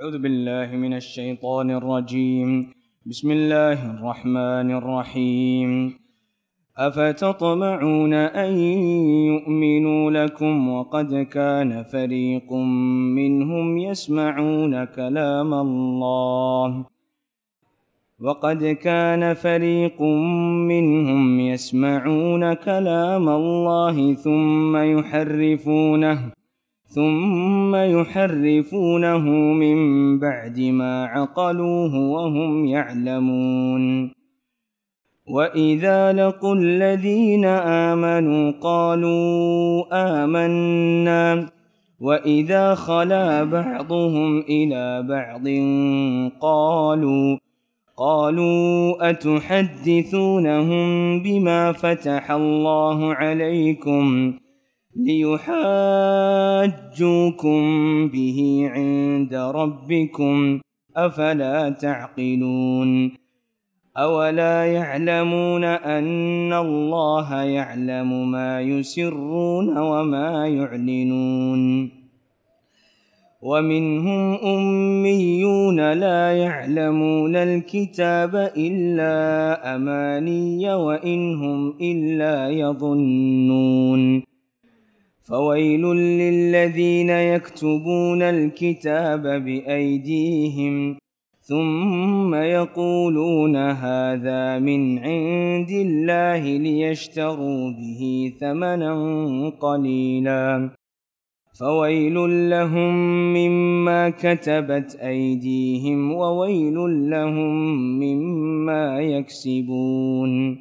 أعوذ بالله من الشيطان الرجيم بسم الله الرحمن الرحيم أفتطمعون أن يؤمنوا لكم وقد كان فريق منهم يسمعون كلام الله وقد كان فريق منهم يسمعون كلام الله ثم يحرفونه ثم يحرفونه من بعد ما عقلوه وهم يعلمون وإذا لقوا الذين آمنوا قالوا آمنا وإذا خلا بعضهم إلى بعض قالوا قالوا أتحدثونهم بما فتح الله عليكم ليحاجوكم به عند ربكم أفلا تعقلون أولا يعلمون أن الله يعلم ما يسرون وما يعلنون ومنهم أميون لا يعلمون الكتاب إلا أماني وإن هم إلا يظنون فويل للذين يكتبون الكتاب بأيديهم ثم يقولون هذا من عند الله ليشتروا به ثمنا قليلا فويل لهم مما كتبت أيديهم وويل لهم مما يكسبون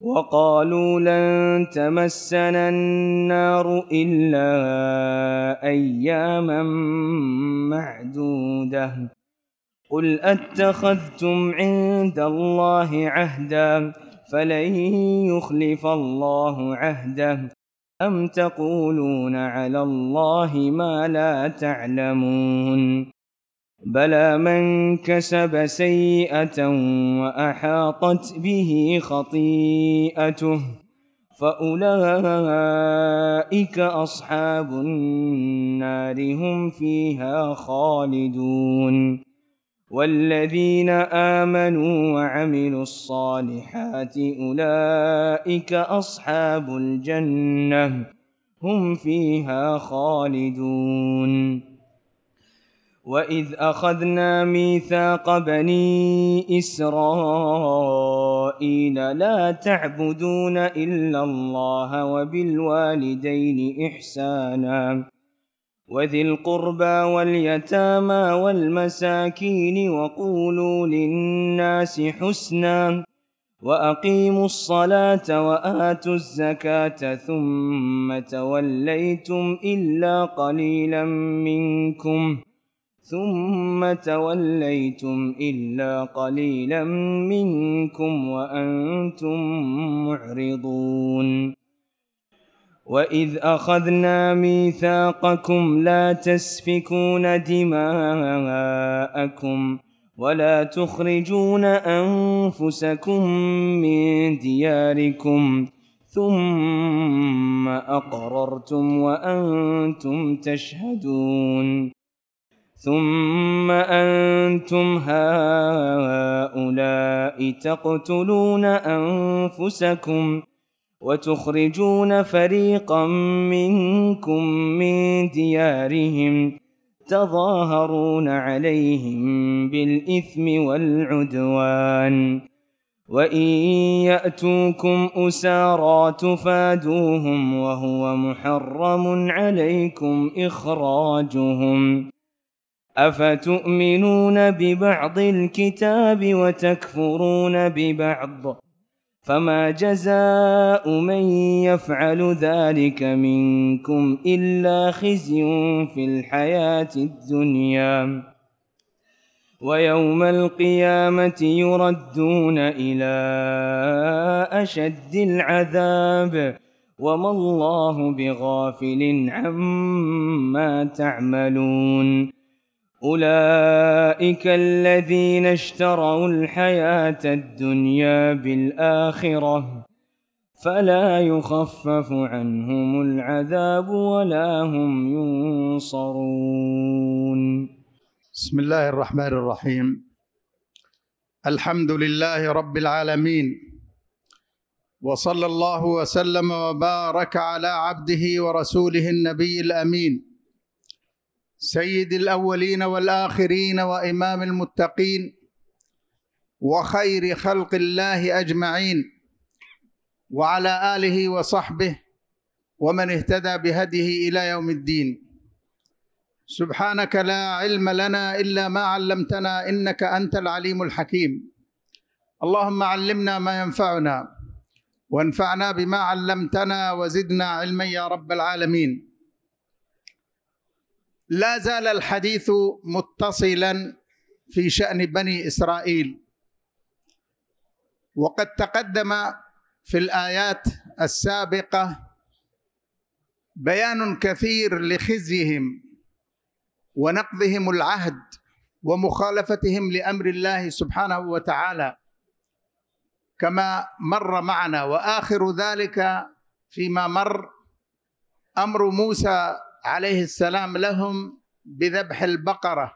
وقالوا لن تمسنا النار إلا أياما معدودة قل أتخذتم عند الله عهدا فلن يخلف الله عهده أم تقولون على الله ما لا تعلمون بلى من كسب سيئة وأحاطت به خطيئته فأولئك أصحاب النار هم فيها خالدون والذين آمنوا وعملوا الصالحات أولئك أصحاب الجنة هم فيها خالدون وإذ أخذنا ميثاق بني إسرائيل لا تعبدون إلا الله وبالوالدين إحسانا وذي القربى واليتامى والمساكين وقولوا للناس حسنا وأقيموا الصلاة وآتوا الزكاة ثم توليتم إلا قليلا منكم ثم توليتم إلا قليلا منكم وأنتم معرضون وإذ أخذنا ميثاقكم لا تسفكون دماءكم ولا تخرجون أنفسكم من دياركم ثم أقررتم وأنتم تشهدون ثم أنتم هؤلاء تقتلون أنفسكم وتخرجون فريقا منكم من ديارهم تظاهرون عليهم بالإثم والعدوان وإن يأتوكم أسارى تفادوهم وهو محرم عليكم إخراجهم أفتؤمنون ببعض الكتاب وتكفرون ببعض فما جزاء من يفعل ذلك منكم إلا خزي في الحياة الدنيا ويوم القيامة يردون إلى أشد العذاب وما الله بغافل عما تعملون أولئك الذين اشتروا الحياة الدنيا بالآخرة فلا يخفف عنهم العذاب ولا هم ينصرون بسم الله الرحمن الرحيم الحمد لله رب العالمين وصلى الله وسلم وبارك على عبده ورسوله النبي الأمين سيد الاولين والاخرين وامام المتقين وخير خلق الله اجمعين وعلى اله وصحبه ومن اهتدى بهديه الى يوم الدين سبحانك لا علم لنا الا ما علمتنا انك انت العليم الحكيم اللهم علمنا ما ينفعنا وانفعنا بما علمتنا وزدنا علما يا رب العالمين لا زال الحديث متصلا في شأن بني إسرائيل وقد تقدم في الآيات السابقة بيان كثير لخزيهم ونقضهم العهد ومخالفتهم لامر الله سبحانه وتعالى كما مر معنا واخر ذلك فيما مر امر موسى عليه السلام لهم بذبح البقره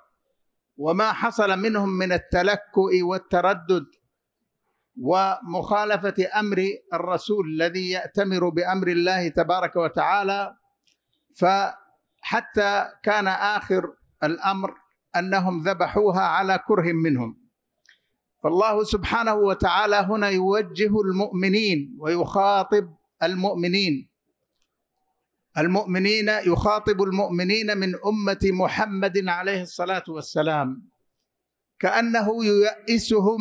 وما حصل منهم من التلكؤ والتردد ومخالفه امر الرسول الذي ياتمر بامر الله تبارك وتعالى فحتى كان اخر الامر انهم ذبحوها على كره منهم فالله سبحانه وتعالى هنا يوجه المؤمنين ويخاطب المؤمنين المؤمنين يخاطب المؤمنين من أمة محمد عليه الصلاة والسلام كأنه ييئسهم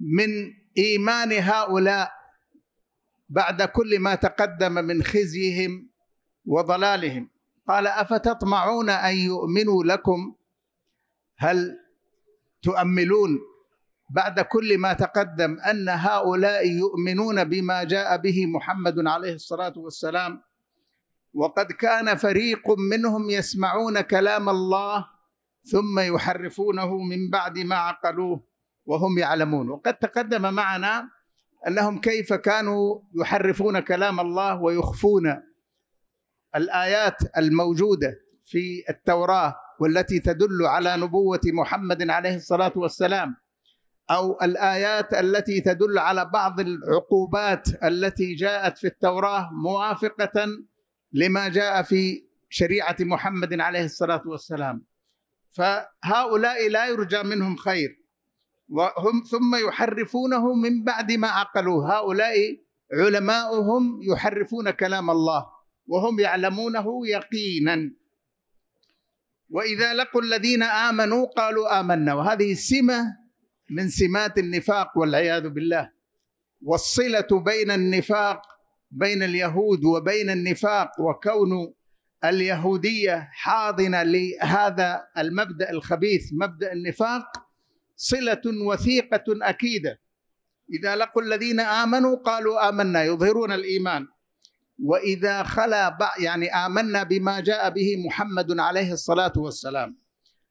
من إيمان هؤلاء بعد كل ما تقدم من خزيهم وضلالهم قال أفتطمعون أن يؤمنوا لكم هل تؤملون بعد كل ما تقدم أن هؤلاء يؤمنون بما جاء به محمد عليه الصلاة والسلام وقد كان فريق منهم يسمعون كلام الله ثم يحرفونه من بعد ما عقلوه وهم يعلمون وقد تقدم معنا انهم كيف كانوا يحرفون كلام الله ويخفون الايات الموجوده في التوراه والتي تدل على نبوه محمد عليه الصلاه والسلام او الايات التي تدل على بعض العقوبات التي جاءت في التوراه موافقه لما جاء في شريعه محمد عليه الصلاه والسلام فهؤلاء لا يرجى منهم خير وهم ثم يحرفونه من بعد ما عقلوا هؤلاء علماؤهم يحرفون كلام الله وهم يعلمونه يقينا واذا لقوا الذين امنوا قالوا امنا وهذه سمه من سمات النفاق والعياذ بالله والصله بين النفاق بين اليهود وبين النفاق وكون اليهوديه حاضنه لهذا المبدا الخبيث مبدا النفاق صله وثيقه اكيده اذا لقوا الذين امنوا قالوا امنا يظهرون الايمان واذا خلا يعني امنا بما جاء به محمد عليه الصلاه والسلام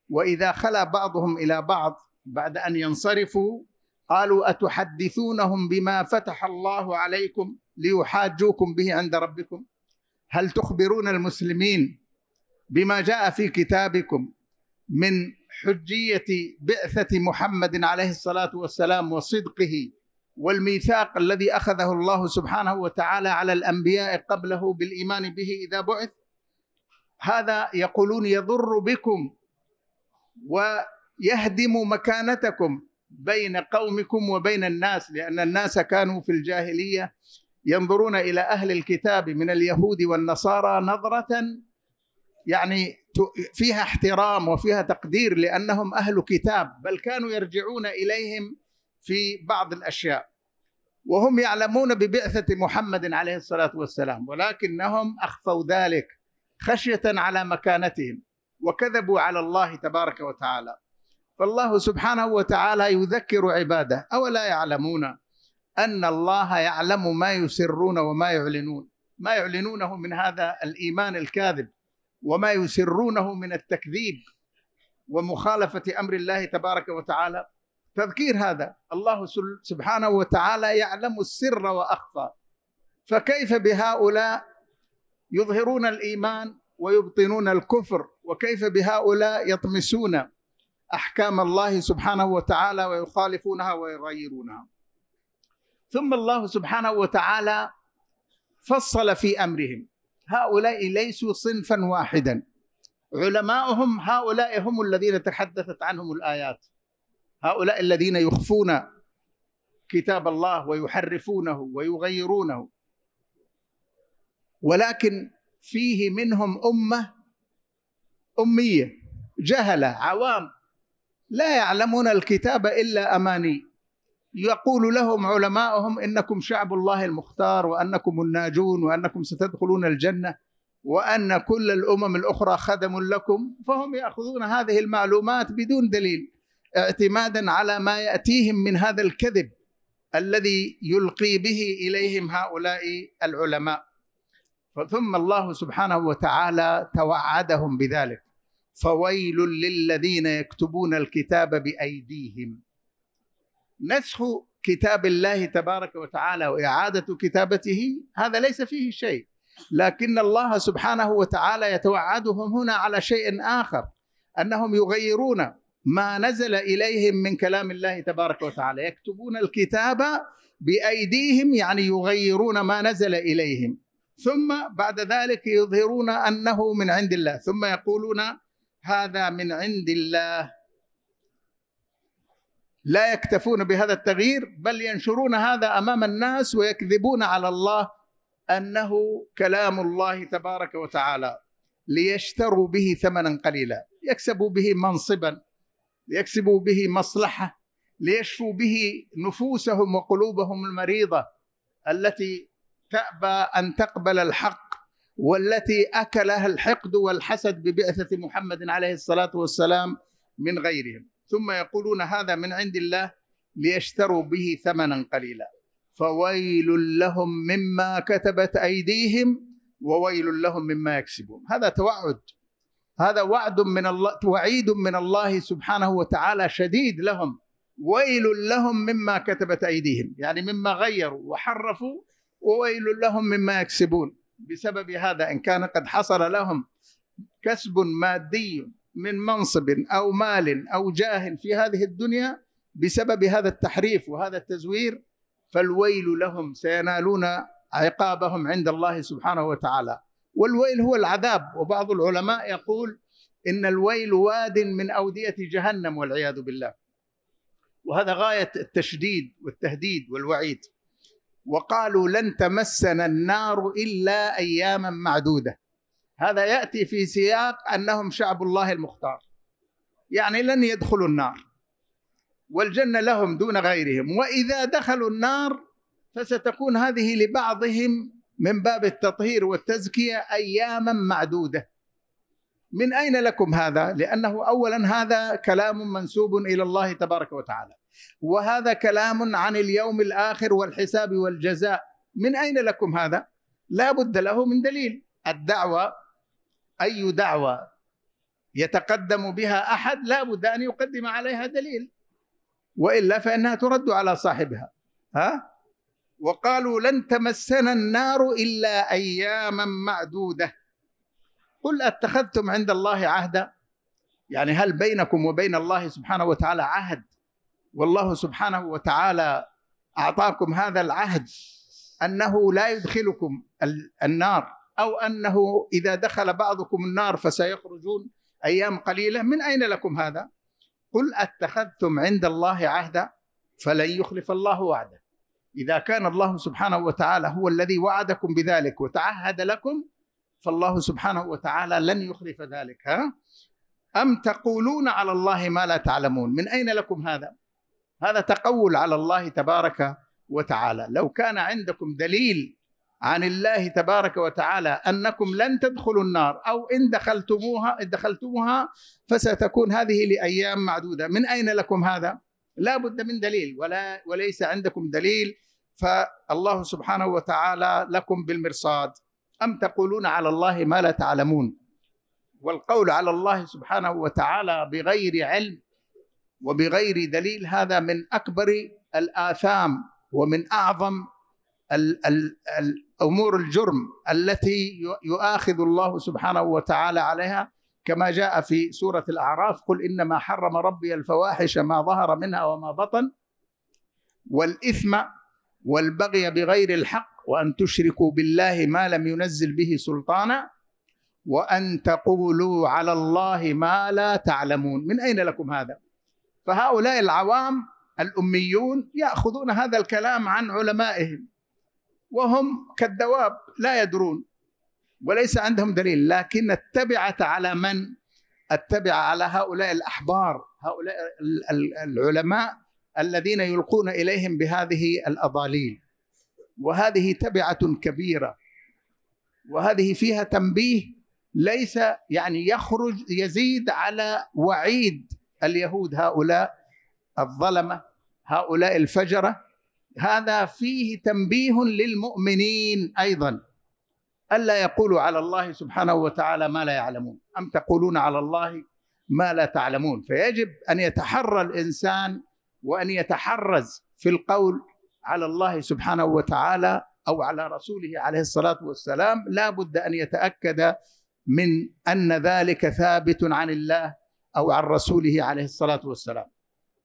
واذا خلا بعضهم الى بعض بعد ان ينصرفوا قالوا أتحدثونهم بما فتح الله عليكم ليحاجوكم به عند ربكم هل تخبرون المسلمين بما جاء في كتابكم من حجية بعثة محمد عليه الصلاة والسلام وصدقه والميثاق الذي أخذه الله سبحانه وتعالى على الأنبياء قبله بالإيمان به إذا بعث هذا يقولون يضر بكم ويهدم مكانتكم بين قومكم وبين الناس لأن الناس كانوا في الجاهلية ينظرون إلى أهل الكتاب من اليهود والنصارى نظرة يعني فيها احترام وفيها تقدير لأنهم أهل كتاب بل كانوا يرجعون إليهم في بعض الأشياء وهم يعلمون ببعثة محمد عليه الصلاة والسلام ولكنهم أخفوا ذلك خشية على مكانتهم وكذبوا على الله تبارك وتعالى فالله سبحانه وتعالى يذكر عباده أولا يعلمون أن الله يعلم ما يسرون وما يعلنون ما يعلنونه من هذا الإيمان الكاذب وما يسرونه من التكذيب ومخالفة أمر الله تبارك وتعالى تذكير هذا الله سبحانه وتعالى يعلم السر وأخفى فكيف بهؤلاء يظهرون الإيمان ويبطنون الكفر وكيف بهؤلاء يطمسون احكام الله سبحانه وتعالى ويخالفونها ويغيرونها ثم الله سبحانه وتعالى فصل في امرهم هؤلاء ليسوا صنفا واحدا علماؤهم هؤلاء هم الذين تحدثت عنهم الايات هؤلاء الذين يخفون كتاب الله ويحرفونه ويغيرونه ولكن فيه منهم امه اميه جهله عوام لا يعلمون الكتاب الا اماني يقول لهم علماؤهم انكم شعب الله المختار وانكم الناجون وانكم ستدخلون الجنه وان كل الامم الاخرى خدم لكم فهم ياخذون هذه المعلومات بدون دليل اعتمادا على ما ياتيهم من هذا الكذب الذي يلقي به اليهم هؤلاء العلماء ثم الله سبحانه وتعالى توعدهم بذلك فويل للذين يكتبون الكتاب بايديهم نسخ كتاب الله تبارك وتعالى واعاده كتابته هذا ليس فيه شيء لكن الله سبحانه وتعالى يتوعدهم هنا على شيء اخر انهم يغيرون ما نزل اليهم من كلام الله تبارك وتعالى يكتبون الكتاب بايديهم يعني يغيرون ما نزل اليهم ثم بعد ذلك يظهرون انه من عند الله ثم يقولون هذا من عند الله لا يكتفون بهذا التغيير بل ينشرون هذا امام الناس ويكذبون على الله انه كلام الله تبارك وتعالى ليشتروا به ثمنا قليلا يكسبوا به منصبا ليكسبوا به مصلحه ليشفوا به نفوسهم وقلوبهم المريضه التي تابى ان تقبل الحق والتي اكلها الحقد والحسد ببعثه محمد عليه الصلاه والسلام من غيرهم ثم يقولون هذا من عند الله ليشتروا به ثمنا قليلا فويل لهم مما كتبت ايديهم وويل لهم مما يكسبون هذا توعد هذا وعد من الله وعيد من الله سبحانه وتعالى شديد لهم ويل لهم مما كتبت ايديهم يعني مما غيروا وحرفوا وويل لهم مما يكسبون بسبب هذا إن كان قد حصل لهم كسب مادي من منصب أو مال أو جاه في هذه الدنيا بسبب هذا التحريف وهذا التزوير فالويل لهم سينالون عقابهم عند الله سبحانه وتعالى والويل هو العذاب وبعض العلماء يقول ان الويل واد من اوديه جهنم والعياذ بالله وهذا غايه التشديد والتهديد والوعيد وقالوا لن تمسنا النار الا اياما معدوده هذا ياتي في سياق انهم شعب الله المختار يعني لن يدخلوا النار والجنه لهم دون غيرهم واذا دخلوا النار فستكون هذه لبعضهم من باب التطهير والتزكيه اياما معدوده من اين لكم هذا؟ لانه اولا هذا كلام منسوب الى الله تبارك وتعالى. وهذا كلام عن اليوم الاخر والحساب والجزاء. من اين لكم هذا؟ لا بد له من دليل. الدعوه اي دعوه يتقدم بها احد لا بد ان يقدم عليها دليل. والا فانها ترد على صاحبها. ها؟ وقالوا لن تمسنا النار الا اياما معدوده قل اتخذتم عند الله عهدا يعني هل بينكم وبين الله سبحانه وتعالى عهد والله سبحانه وتعالى اعطاكم هذا العهد انه لا يدخلكم النار او انه اذا دخل بعضكم النار فسيخرجون ايام قليله من اين لكم هذا قل اتخذتم عند الله عهدا فلن يخلف الله وعده اذا كان الله سبحانه وتعالى هو الذي وعدكم بذلك وتعهد لكم فالله سبحانه وتعالى لن يخلف ذلك ها؟ أم تقولون على الله ما لا تعلمون من أين لكم هذا؟ هذا تقول على الله تبارك وتعالى لو كان عندكم دليل عن الله تبارك وتعالى انكم لن تدخلوا النار او ان دخلتموها ان دخلتموها فستكون هذه لايام معدوده، من اين لكم هذا؟ لا بد من دليل ولا وليس عندكم دليل فالله سبحانه وتعالى لكم بالمرصاد أم تقولون على الله ما لا تعلمون والقول على الله سبحانه وتعالى بغير علم وبغير دليل هذا من أكبر الآثام ومن أعظم الأمور الجرم التي يؤاخذ الله سبحانه وتعالى عليها كما جاء في سورة الأعراف قل إنما حرم ربي الفواحش ما ظهر منها وما بطن والإثم والبغي بغير الحق وأن تشركوا بالله ما لم ينزل به سلطانا وأن تقولوا على الله ما لا تعلمون من أين لكم هذا؟ فهؤلاء العوام الأميون يأخذون هذا الكلام عن علمائهم وهم كالدواب لا يدرون وليس عندهم دليل لكن اتبعت على من؟ اتبع على هؤلاء الأحبار هؤلاء العلماء الذين يلقون إليهم بهذه الأضاليل وهذه تبعة كبيرة وهذه فيها تنبيه ليس يعني يخرج يزيد على وعيد اليهود هؤلاء الظلمة هؤلاء الفجرة هذا فيه تنبيه للمؤمنين أيضا ألا يقولوا على الله سبحانه وتعالى ما لا يعلمون أم تقولون على الله ما لا تعلمون فيجب أن يتحرى الإنسان وأن يتحرز في القول على الله سبحانه وتعالى أو على رسوله عليه الصلاة والسلام لا بد أن يتأكد من أن ذلك ثابت عن الله أو عن رسوله عليه الصلاة والسلام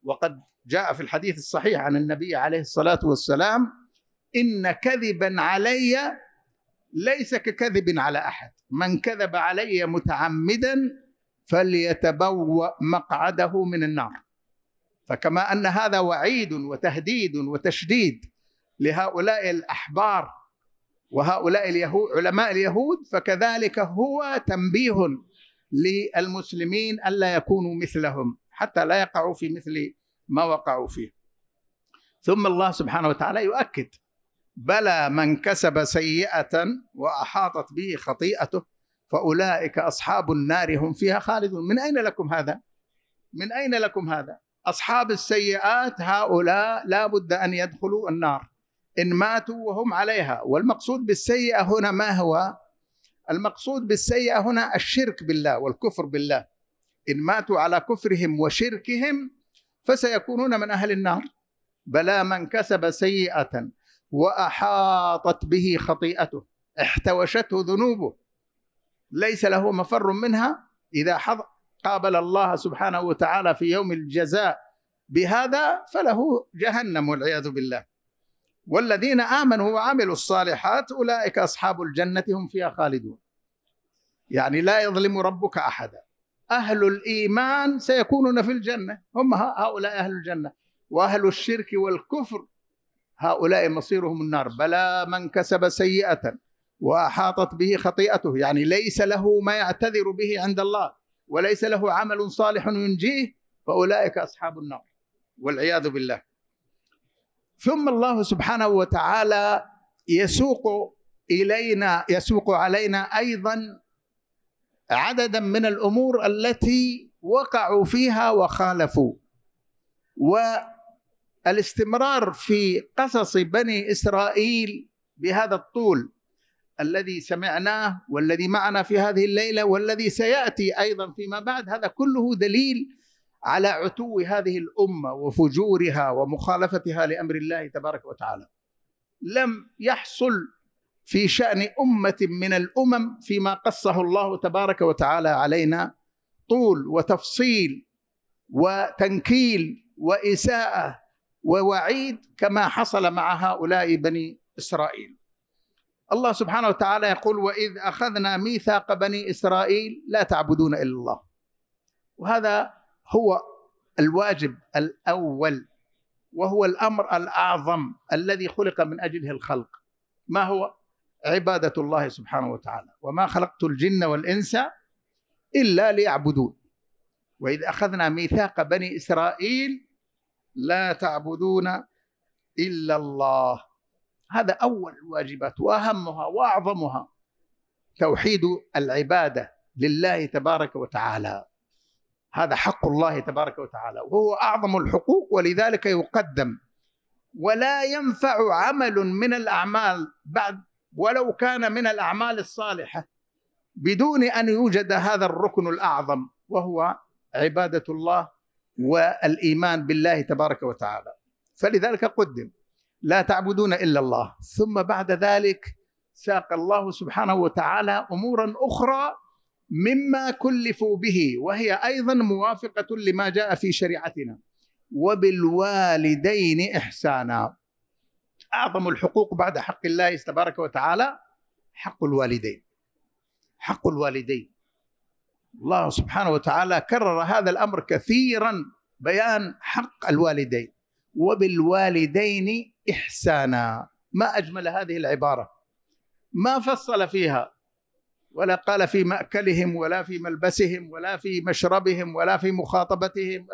وقد جاء في الحديث الصحيح عن النبي عليه الصلاة والسلام إن كذبا علي ليس ككذب على أحد من كذب علي متعمدا فليتبوأ مقعده من النار فكما ان هذا وعيد وتهديد وتشديد لهؤلاء الاحبار وهؤلاء اليهود علماء اليهود فكذلك هو تنبيه للمسلمين الا يكونوا مثلهم حتى لا يقعوا في مثل ما وقعوا فيه ثم الله سبحانه وتعالى يؤكد بلى من كسب سيئه واحاطت به خطيئته فاولئك اصحاب النار هم فيها خالدون من اين لكم هذا من اين لكم هذا أصحاب السيئات هؤلاء لا بد أن يدخلوا النار إن ماتوا وهم عليها والمقصود بالسيئة هنا ما هو المقصود بالسيئة هنا الشرك بالله والكفر بالله إن ماتوا على كفرهم وشركهم فسيكونون من أهل النار بلى من كسب سيئة وأحاطت به خطيئته احتوشته ذنوبه ليس له مفر منها إذا قابل الله سبحانه وتعالى في يوم الجزاء بهذا فله جهنم والعياذ بالله والذين امنوا وعملوا الصالحات اولئك اصحاب الجنه هم فيها خالدون يعني لا يظلم ربك احدا اهل الايمان سيكونون في الجنه هم هؤلاء اهل الجنه واهل الشرك والكفر هؤلاء مصيرهم النار بلى من كسب سيئه واحاطت به خطيئته يعني ليس له ما يعتذر به عند الله وليس له عمل صالح ينجيه فاولئك اصحاب النار والعياذ بالله ثم الله سبحانه وتعالى يسوق الينا يسوق علينا ايضا عددا من الامور التي وقعوا فيها وخالفوا والاستمرار في قصص بني اسرائيل بهذا الطول الذي سمعناه والذي معنا في هذه الليله والذي سياتي ايضا فيما بعد هذا كله دليل على عتو هذه الامه وفجورها ومخالفتها لامر الله تبارك وتعالى. لم يحصل في شان امه من الامم فيما قصه الله تبارك وتعالى علينا طول وتفصيل وتنكيل واساءه ووعيد كما حصل مع هؤلاء بني اسرائيل. الله سبحانه وتعالى يقول واذ اخذنا ميثاق بني اسرائيل لا تعبدون الا الله وهذا هو الواجب الاول وهو الامر الاعظم الذي خلق من اجله الخلق ما هو عباده الله سبحانه وتعالى وما خلقت الجن والانس الا ليعبدون واذ اخذنا ميثاق بني اسرائيل لا تعبدون الا الله هذا أول الواجبات وأهمها وأعظمها توحيد العبادة لله تبارك وتعالى هذا حق الله تبارك وتعالى وهو أعظم الحقوق ولذلك يقدم ولا ينفع عمل من الأعمال بعد ولو كان من الأعمال الصالحة بدون أن يوجد هذا الركن الأعظم وهو عبادة الله والإيمان بالله تبارك وتعالى فلذلك قدم لا تعبدون الا الله ثم بعد ذلك ساق الله سبحانه وتعالى امورا اخرى مما كلفوا به وهي ايضا موافقه لما جاء في شريعتنا وبالوالدين احسانا اعظم الحقوق بعد حق الله تبارك وتعالى حق الوالدين حق الوالدين الله سبحانه وتعالى كرر هذا الامر كثيرا بيان حق الوالدين وبالوالدين إحسانا ما أجمل هذه العبارة ما فصل فيها ولا قال في مأكلهم ولا في ملبسهم ولا في مشربهم ولا في مخاطبتهم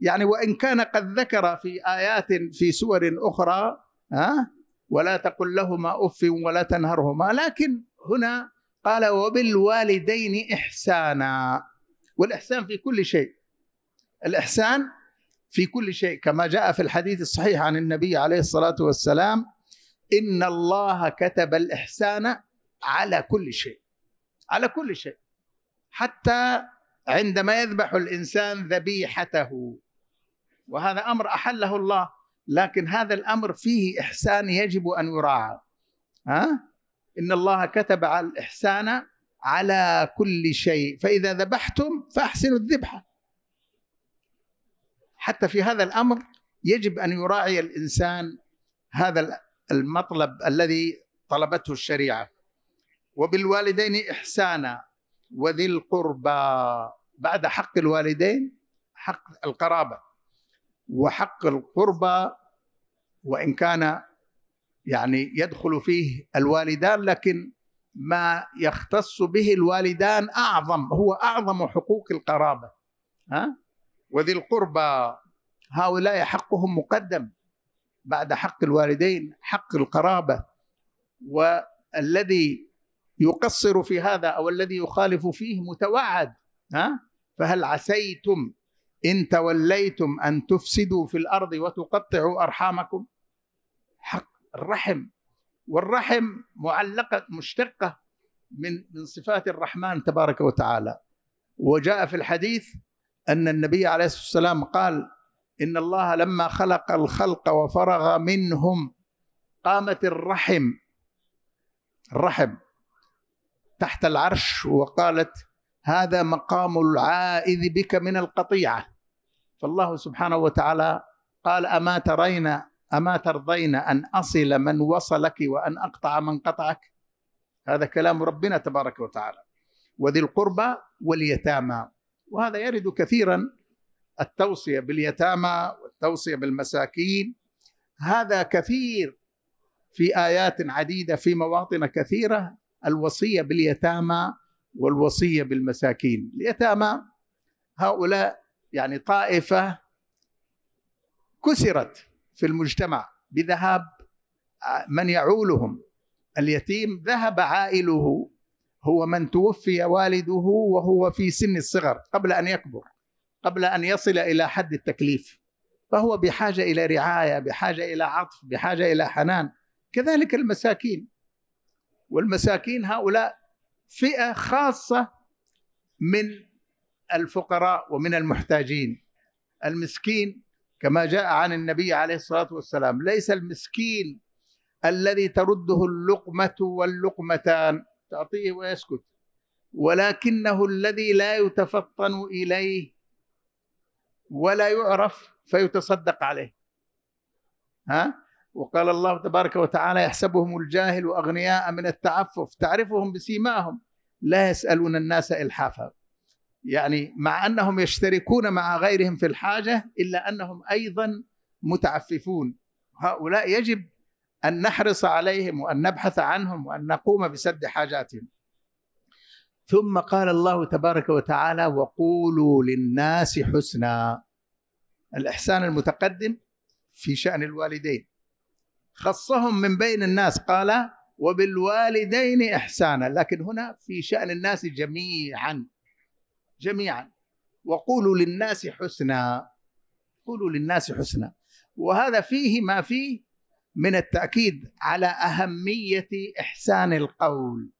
يعني وإن كان قد ذكر في آيات في سور أخرى ها ولا تقل لهما أف ولا تنهرهما لكن هنا قال وبالوالدين إحسانا والإحسان في كل شيء الإحسان في كل شيء كما جاء في الحديث الصحيح عن النبي عليه الصلاة والسلام إن الله كتب الإحسان على كل شيء على كل شيء حتى عندما يذبح الإنسان ذبيحته وهذا أمر أحله الله لكن هذا الأمر فيه إحسان يجب أن يراعى ها؟ إن الله كتب على الإحسان على كل شيء فإذا ذبحتم فأحسنوا الذبحة حتى في هذا الامر يجب ان يراعي الانسان هذا المطلب الذي طلبته الشريعه وبالوالدين احسانا وذي القربى بعد حق الوالدين حق القرابه وحق القربى وان كان يعني يدخل فيه الوالدان لكن ما يختص به الوالدان اعظم هو اعظم حقوق القرابه ها وذي القربى هؤلاء حقهم مقدم بعد حق الوالدين حق القرابه والذي يقصر في هذا او الذي يخالف فيه متوعد ها فهل عسيتم ان توليتم ان تفسدوا في الارض وتقطعوا ارحامكم حق الرحم والرحم معلقه مشتقه من من صفات الرحمن تبارك وتعالى وجاء في الحديث أن النبي عليه الصلاة والسلام قال إن الله لما خلق الخلق وفرغ منهم قامت الرحم الرحم تحت العرش وقالت هذا مقام العائذ بك من القطيعة فالله سبحانه وتعالى قال أما ترين أما ترضين أن أصل من وصلك وأن أقطع من قطعك هذا كلام ربنا تبارك وتعالى وذي القربى واليتامى وهذا يرد كثيرا التوصية باليتامى والتوصية بالمساكين هذا كثير في آيات عديدة في مواطن كثيرة الوصية باليتامى والوصية بالمساكين اليتامى هؤلاء يعني طائفة كسرت في المجتمع بذهاب من يعولهم اليتيم ذهب عائله هو من توفي والده وهو في سن الصغر قبل ان يكبر قبل ان يصل الى حد التكليف فهو بحاجه الى رعايه بحاجه الى عطف بحاجه الى حنان كذلك المساكين والمساكين هؤلاء فئه خاصه من الفقراء ومن المحتاجين المسكين كما جاء عن النبي عليه الصلاه والسلام ليس المسكين الذي ترده اللقمه واللقمتان تعطيه ويسكت ولكنه الذي لا يتفطن اليه ولا يعرف فيتصدق عليه ها وقال الله تبارك وتعالى يحسبهم الجاهل اغنياء من التعفف تعرفهم بسيماهم لا يسالون الناس الحافا يعني مع انهم يشتركون مع غيرهم في الحاجه الا انهم ايضا متعففون هؤلاء يجب ان نحرص عليهم وان نبحث عنهم وان نقوم بسد حاجاتهم ثم قال الله تبارك وتعالى وقولوا للناس حسنا الاحسان المتقدم في شان الوالدين خصهم من بين الناس قال وبالوالدين احسانا لكن هنا في شان الناس جميعا جميعا وقولوا للناس حسنا قولوا للناس حسنا وهذا فيه ما فيه من التأكيد على أهمية إحسان القول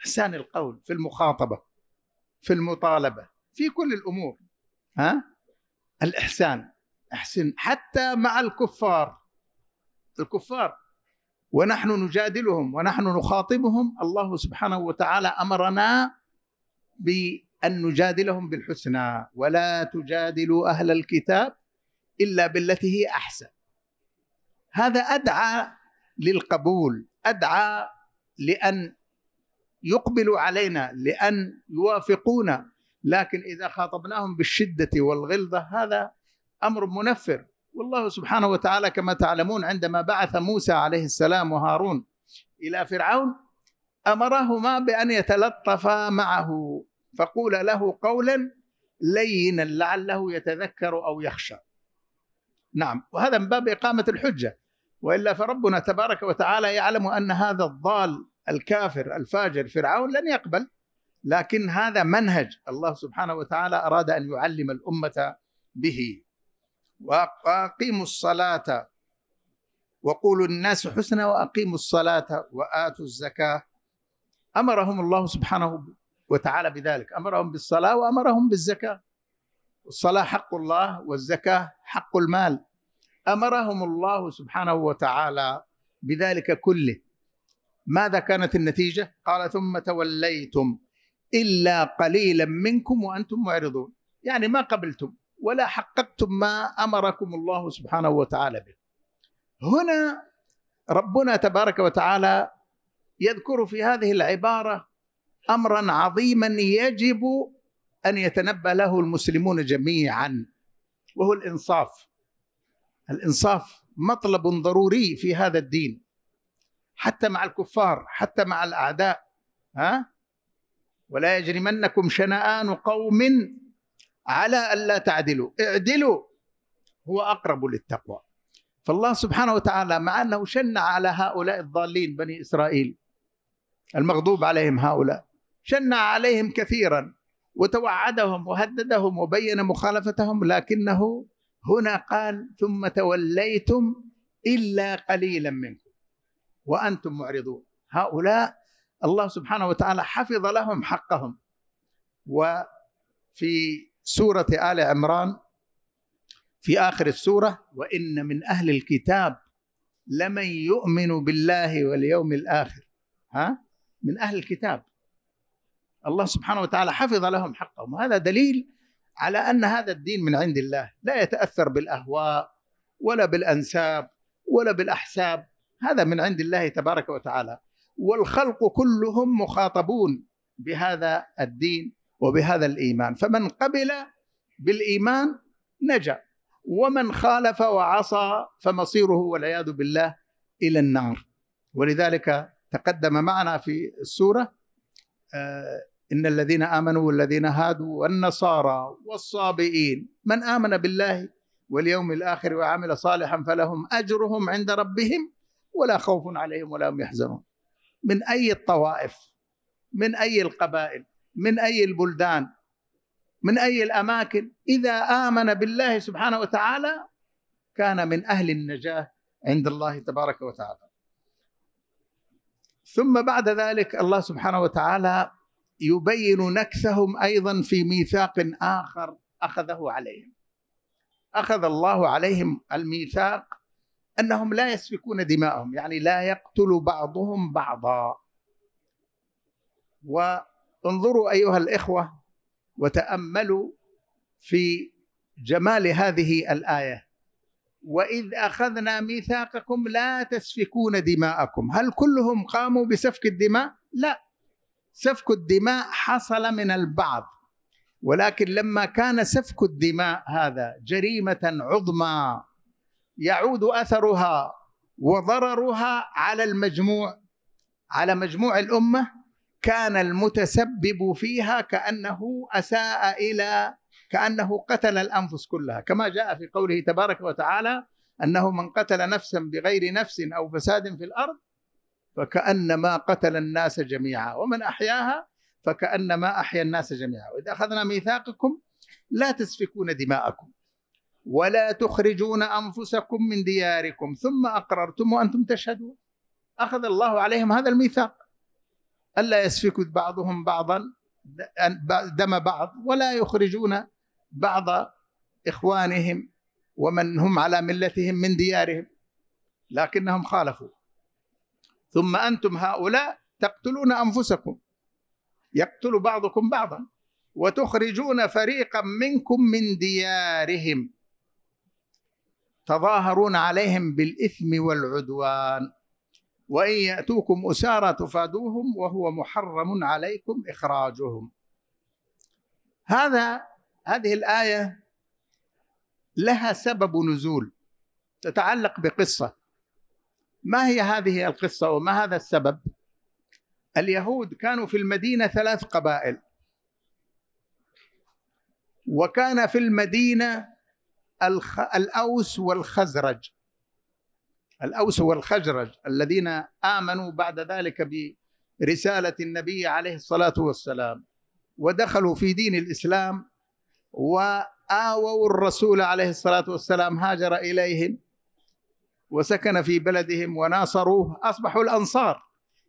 إحسان القول في المخاطبة في المطالبة في كل الأمور ها الإحسان أحسن حتى مع الكفار الكفار ونحن نجادلهم ونحن نخاطبهم الله سبحانه وتعالى أمرنا بأن نجادلهم بالحسنى ولا تجادلوا أهل الكتاب إلا بالتي هي أحسن هذا ادعى للقبول ادعى لان يقبلوا علينا لان يوافقونا لكن اذا خاطبناهم بالشده والغلظه هذا امر منفر والله سبحانه وتعالى كما تعلمون عندما بعث موسى عليه السلام وهارون الى فرعون امرهما بان يتلطفا معه فقول له قولا لينا لعله يتذكر او يخشى نعم وهذا من باب اقامه الحجه والا فربنا تبارك وتعالى يعلم ان هذا الضال الكافر الفاجر فرعون لن يقبل لكن هذا منهج الله سبحانه وتعالى اراد ان يعلم الامه به واقيموا الصلاه وقولوا الناس حسنا واقيموا الصلاه واتوا الزكاه امرهم الله سبحانه وتعالى بذلك امرهم بالصلاه وامرهم بالزكاه الصلاه حق الله والزكاه حق المال امرهم الله سبحانه وتعالى بذلك كله ماذا كانت النتيجه قال ثم توليتم الا قليلا منكم وانتم معرضون يعني ما قبلتم ولا حققتم ما امركم الله سبحانه وتعالى به هنا ربنا تبارك وتعالى يذكر في هذه العباره امرا عظيما يجب ان يتنبا له المسلمون جميعا وهو الانصاف الانصاف مطلب ضروري في هذا الدين حتى مع الكفار حتى مع الاعداء ها ولا يجرمنكم شنآن قوم على ألا تعدلوا اعدلوا هو أقرب للتقوى فالله سبحانه وتعالى مع أنه شن على هؤلاء الضالين بني إسرائيل المغضوب عليهم هؤلاء شن عليهم كثيرا وتوعدهم وهددهم وبين مخالفتهم لكنه هنا قال ثم توليتم إلا قليلا منكم وأنتم معرضون هؤلاء الله سبحانه وتعالى حفظ لهم حقهم وفي سورة آل عمران في آخر السورة وإن من أهل الكتاب لمن يؤمن بالله واليوم الآخر ها من أهل الكتاب الله سبحانه وتعالى حفظ لهم حقهم هذا دليل على ان هذا الدين من عند الله لا يتاثر بالاهواء ولا بالانساب ولا بالاحساب هذا من عند الله تبارك وتعالى والخلق كلهم مخاطبون بهذا الدين وبهذا الايمان فمن قبل بالايمان نجا ومن خالف وعصى فمصيره والعياذ بالله الى النار ولذلك تقدم معنا في السوره آه، إن الذين آمنوا والذين هادوا والنصارى والصابئين من آمن بالله واليوم الآخر وعمل صالحا فلهم أجرهم عند ربهم ولا خوف عليهم ولا هم يحزنون من أي الطوائف من أي القبائل من أي البلدان من أي الأماكن إذا آمن بالله سبحانه وتعالى كان من أهل النجاة عند الله تبارك وتعالى ثم بعد ذلك الله سبحانه وتعالى يبين نكثهم ايضا في ميثاق اخر اخذه عليهم اخذ الله عليهم الميثاق انهم لا يسفكون دماءهم يعني لا يقتل بعضهم بعضا وانظروا ايها الاخوه وتاملوا في جمال هذه الايه واذ اخذنا ميثاقكم لا تسفكون دماءكم هل كلهم قاموا بسفك الدماء لا سفك الدماء حصل من البعض ولكن لما كان سفك الدماء هذا جريمه عظمى يعود اثرها وضررها على المجموع على مجموع الامه كان المتسبب فيها كانه اساء الى كانه قتل الانفس كلها كما جاء في قوله تبارك وتعالى انه من قتل نفسا بغير نفس او فساد في الارض فكأنما قتل الناس جميعا ومن أحياها فكأنما أحيا الناس جميعا وإذا أخذنا ميثاقكم لا تسفكون دماءكم ولا تخرجون أنفسكم من دياركم ثم أقررتم وأنتم تشهدون أخذ الله عليهم هذا الميثاق ألا يسفك بعضهم بعضا دم بعض ولا يخرجون بعض إخوانهم ومن هم على ملتهم من ديارهم لكنهم خالفوا ثم أنتم هؤلاء تقتلون أنفسكم يقتل بعضكم بعضا وتخرجون فريقا منكم من ديارهم تظاهرون عليهم بالإثم والعدوان وإن يأتوكم أسارى تفادوهم وهو محرم عليكم إخراجهم هذا هذه الآية لها سبب نزول تتعلق بقصة ما هي هذه القصه وما هذا السبب اليهود كانوا في المدينه ثلاث قبائل وكان في المدينه الخ... الاوس والخزرج الاوس والخزرج الذين امنوا بعد ذلك برساله النبي عليه الصلاه والسلام ودخلوا في دين الاسلام واووا الرسول عليه الصلاه والسلام هاجر اليهم وسكن في بلدهم وناصروه اصبحوا الانصار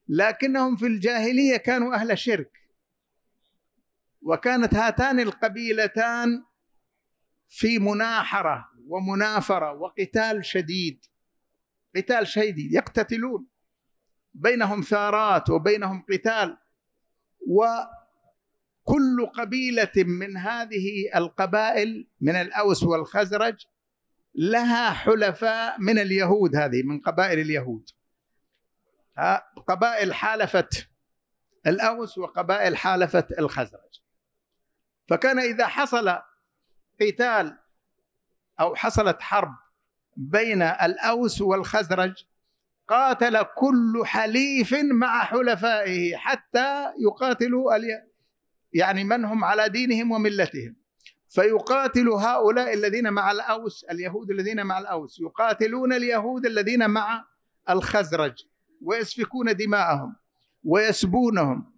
لكنهم في الجاهليه كانوا اهل شرك وكانت هاتان القبيلتان في مناحره ومنافره وقتال شديد قتال شديد يقتتلون بينهم ثارات وبينهم قتال وكل قبيله من هذه القبائل من الاوس والخزرج لها حلفاء من اليهود هذه من قبائل اليهود قبائل حالفة الأوس وقبائل حالفة الخزرج فكان إذا حصل قتال أو حصلت حرب بين الأوس والخزرج قاتل كل حليف مع حلفائه حتى يقاتلوا يعني من هم على دينهم وملتهم فيقاتل هؤلاء الذين مع الأوس اليهود الذين مع الأوس يقاتلون اليهود الذين مع الخزرج ويسفكون دماءهم ويسبونهم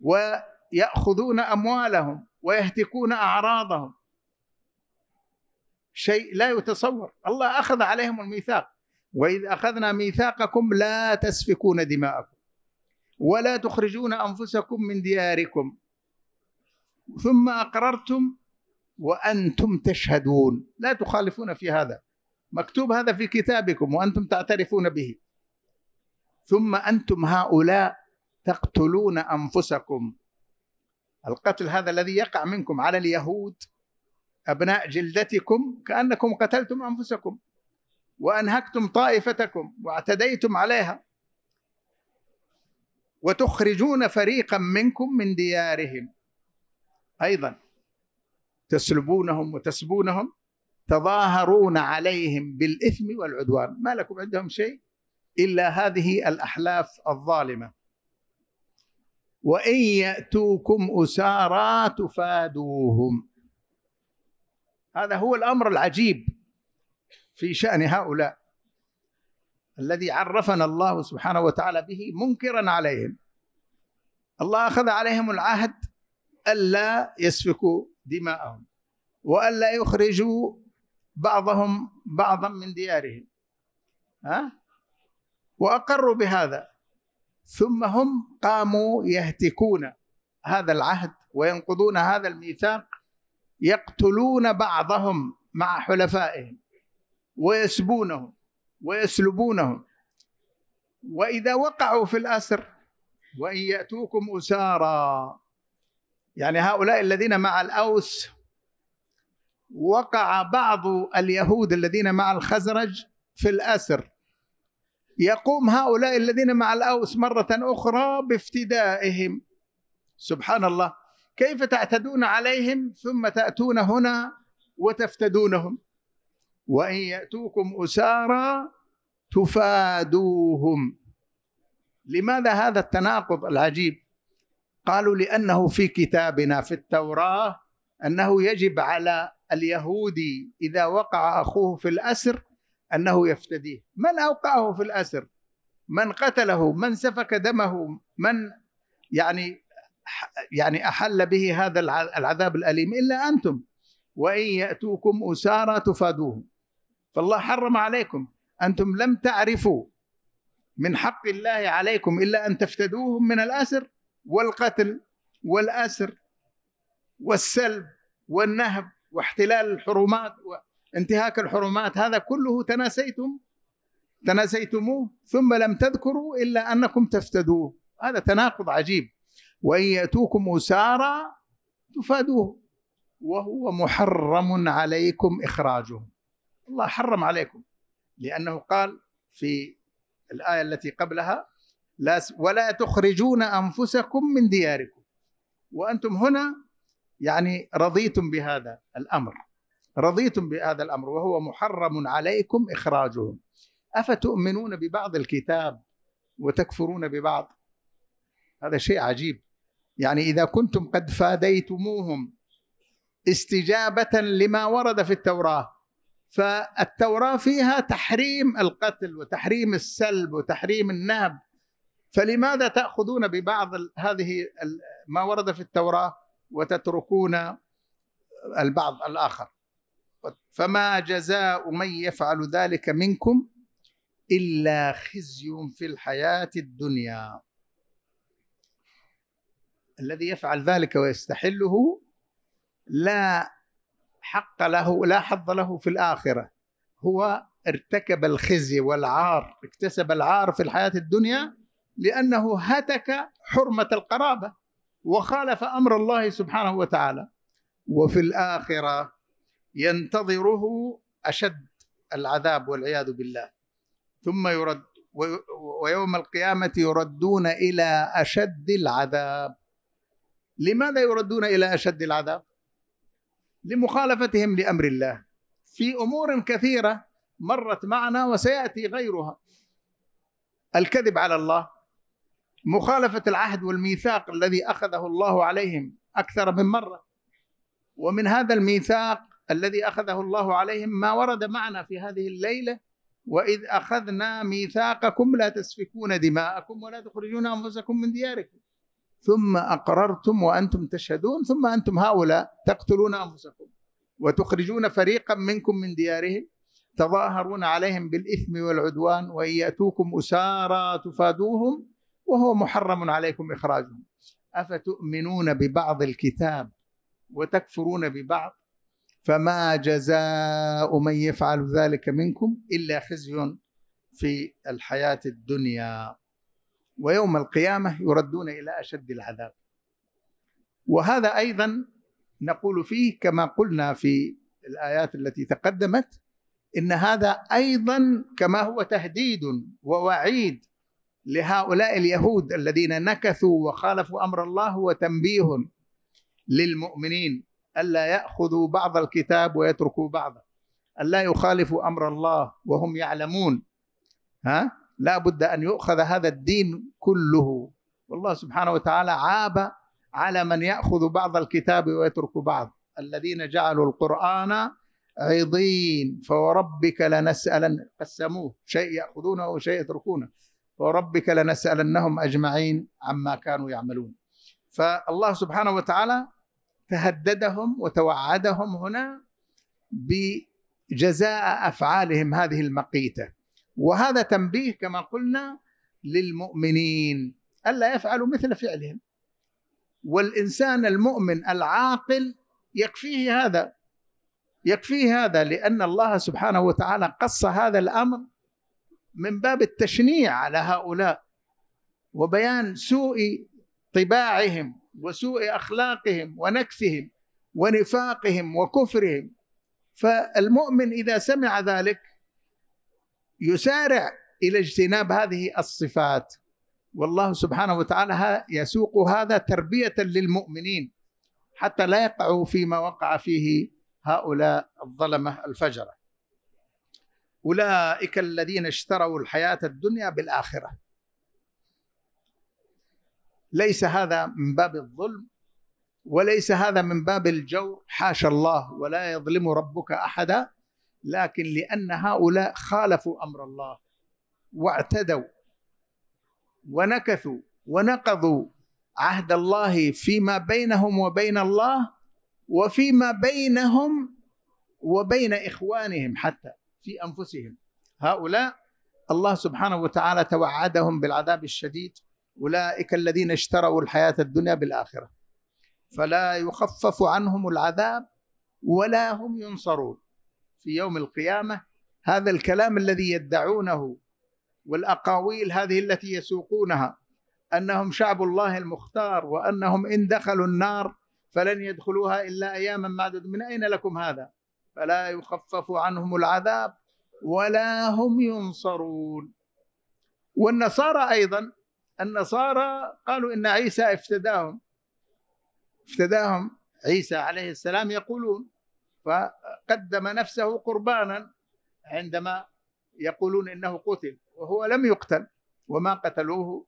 ويأخذون أموالهم ويهتكون أعراضهم شيء لا يتصور الله أخذ عليهم الميثاق وإذ أخذنا ميثاقكم لا تسفكون دماءكم ولا تخرجون أنفسكم من دياركم ثم أقررتم وأنتم تشهدون لا تخالفون في هذا مكتوب هذا في كتابكم وأنتم تعترفون به ثم أنتم هؤلاء تقتلون أنفسكم القتل هذا الذي يقع منكم على اليهود أبناء جلدتكم كأنكم قتلتم أنفسكم وأنهكتم طائفتكم واعتديتم عليها وتخرجون فريقا منكم من ديارهم أيضا تسلبونهم وتسبونهم تظاهرون عليهم بالإثم والعدوان ما لكم عندهم شيء إلا هذه الأحلاف الظالمة وإن يأتوكم أسارى تفادوهم هذا هو الأمر العجيب في شأن هؤلاء الذي عرفنا الله سبحانه وتعالى به منكرا عليهم الله أخذ عليهم العهد ألا يسفكوا دماءهم وألا يخرجوا بعضهم بعضا من ديارهم ها وأقروا بهذا ثم هم قاموا يهتكون هذا العهد وينقضون هذا الميثاق يقتلون بعضهم مع حلفائهم ويسبونهم ويسلبونهم وإذا وقعوا في الأسر وإن يأتوكم أسارى يعني هؤلاء الذين مع الأوس وقع بعض اليهود الذين مع الخزرج في الأسر يقوم هؤلاء الذين مع الأوس مرة أخرى بافتدائهم سبحان الله كيف تعتدون عليهم ثم تأتون هنا وتفتدونهم وإن يأتوكم أسارى تفادوهم لماذا هذا التناقض العجيب قالوا لانه في كتابنا في التوراه انه يجب على اليهودي اذا وقع اخوه في الاسر انه يفتديه من اوقعه في الاسر من قتله من سفك دمه من يعني يعني احل به هذا العذاب الاليم الا انتم وان ياتوكم اسارى تفادوهم فالله حرم عليكم انتم لم تعرفوا من حق الله عليكم الا ان تفتدوهم من الاسر والقتل والأسر والسلب والنهب واحتلال الحرمات وانتهاك الحرمات هذا كله تناسيتم تناسيتموه ثم لم تذكروا إلا أنكم تفتدوه هذا تناقض عجيب وإن يأتوكم أسارى تفادوه وهو محرم عليكم إخراجه الله حرم عليكم لأنه قال في الآية التي قبلها لا ولا تخرجون انفسكم من دياركم وانتم هنا يعني رضيتم بهذا الامر رضيتم بهذا الامر وهو محرم عليكم اخراجهم افتؤمنون ببعض الكتاب وتكفرون ببعض هذا شيء عجيب يعني اذا كنتم قد فاديتموهم استجابه لما ورد في التوراه فالتوراه فيها تحريم القتل وتحريم السلب وتحريم النهب فلماذا تأخذون ببعض هذه ما ورد في التوراة وتتركون البعض الآخر فما جزاء من يفعل ذلك منكم إلا خزي في الحياة الدنيا الذي يفعل ذلك ويستحله لا حق له لا حظ له في الآخرة هو ارتكب الخزي والعار اكتسب العار في الحياة الدنيا لأنه هتك حرمة القرابة وخالف أمر الله سبحانه وتعالى وفي الآخرة ينتظره أشد العذاب والعياذ بالله ثم يرد ويوم القيامة يردون إلى أشد العذاب لماذا يردون إلى أشد العذاب؟ لمخالفتهم لأمر الله في أمور كثيرة مرت معنا وسيأتي غيرها الكذب على الله مخالفة العهد والميثاق الذي أخذه الله عليهم أكثر من مرة ومن هذا الميثاق الذي أخذه الله عليهم ما ورد معنا في هذه الليلة وإذ أخذنا ميثاقكم لا تسفكون دماءكم ولا تخرجون أنفسكم من دياركم ثم أقررتم وأنتم تشهدون ثم أنتم هؤلاء تقتلون أنفسكم وتخرجون فريقا منكم من ديارهم تظاهرون عليهم بالإثم والعدوان وإن يأتوكم أسارى تفادوهم وهو محرم عليكم إخراجهم أفتؤمنون ببعض الكتاب وتكفرون ببعض فما جزاء من يفعل ذلك منكم إلا خزي في الحياة الدنيا ويوم القيامة يردون إلى أشد العذاب وهذا أيضا نقول فيه كما قلنا في الآيات التي تقدمت إن هذا أيضا كما هو تهديد ووعيد لهؤلاء اليهود الذين نكثوا وخالفوا امر الله هو تنبيه للمؤمنين الا ياخذوا بعض الكتاب ويتركوا بعضا الا يخالفوا امر الله وهم يعلمون ها لا بد ان يؤخذ هذا الدين كله والله سبحانه وتعالى عاب على من ياخذ بعض الكتاب ويترك بعض الذين جعلوا القران عضين فوربك لنسألن قسموه شيء يأخذونه وشيء يتركونه وربك لنسألنهم أجمعين عما كانوا يعملون فالله سبحانه وتعالى تهددهم وتوعدهم هنا بجزاء أفعالهم هذه المقيتة وهذا تنبيه كما قلنا للمؤمنين ألا يفعلوا مثل فعلهم والإنسان المؤمن العاقل يكفيه هذا يكفيه هذا لأن الله سبحانه وتعالى قص هذا الأمر من باب التشنيع على هؤلاء وبيان سوء طباعهم وسوء اخلاقهم ونكثهم ونفاقهم وكفرهم فالمؤمن اذا سمع ذلك يسارع الى اجتناب هذه الصفات والله سبحانه وتعالى يسوق هذا تربيه للمؤمنين حتى لا يقعوا فيما وقع فيه هؤلاء الظلمه الفجره أولئك الذين اشتروا الحياة الدنيا بالآخرة ليس هذا من باب الظلم وليس هذا من باب الجور حاشا الله ولا يظلم ربك أحدا لكن لأن هؤلاء خالفوا أمر الله واعتدوا ونكثوا ونقضوا عهد الله فيما بينهم وبين الله وفيما بينهم وبين إخوانهم حتى في انفسهم هؤلاء الله سبحانه وتعالى توعدهم بالعذاب الشديد اولئك الذين اشتروا الحياه الدنيا بالاخره فلا يخفف عنهم العذاب ولا هم ينصرون في يوم القيامه هذا الكلام الذي يدعونه والاقاويل هذه التي يسوقونها انهم شعب الله المختار وانهم ان دخلوا النار فلن يدخلوها الا اياما معدود من اين لكم هذا؟ فلا يخفف عنهم العذاب ولا هم ينصرون والنصارى ايضا النصارى قالوا ان عيسى افتداهم افتداهم عيسى عليه السلام يقولون فقدم نفسه قربانا عندما يقولون انه قتل وهو لم يقتل وما قتلوه